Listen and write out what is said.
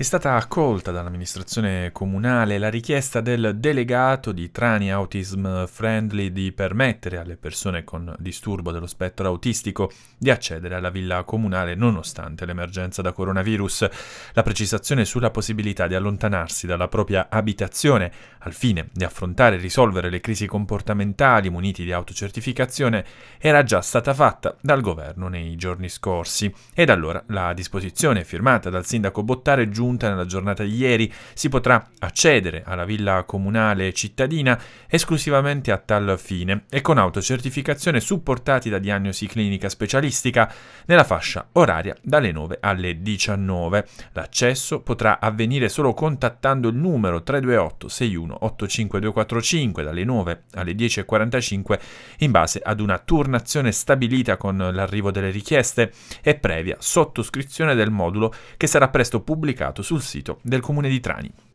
È stata accolta dall'amministrazione comunale la richiesta del delegato di Trani Autism Friendly di permettere alle persone con disturbo dello spettro autistico di accedere alla villa comunale nonostante l'emergenza da coronavirus. La precisazione sulla possibilità di allontanarsi dalla propria abitazione al fine di affrontare e risolvere le crisi comportamentali muniti di autocertificazione, era già stata fatta dal governo nei giorni scorsi ed allora la disposizione firmata dal sindaco Bottare giunta nella giornata di ieri si potrà accedere alla villa comunale cittadina esclusivamente a tal fine e con autocertificazione supportati da diagnosi clinica specialistica nella fascia oraria dalle 9 alle 19. L'accesso potrà avvenire solo contattando il numero 328 61 85245 dalle 9 alle 10.45 in base ad una turnazione stabilita con l'arrivo delle richieste e previa sottoscrizione del modulo che sarà presto pubblicato sul sito del Comune di Trani.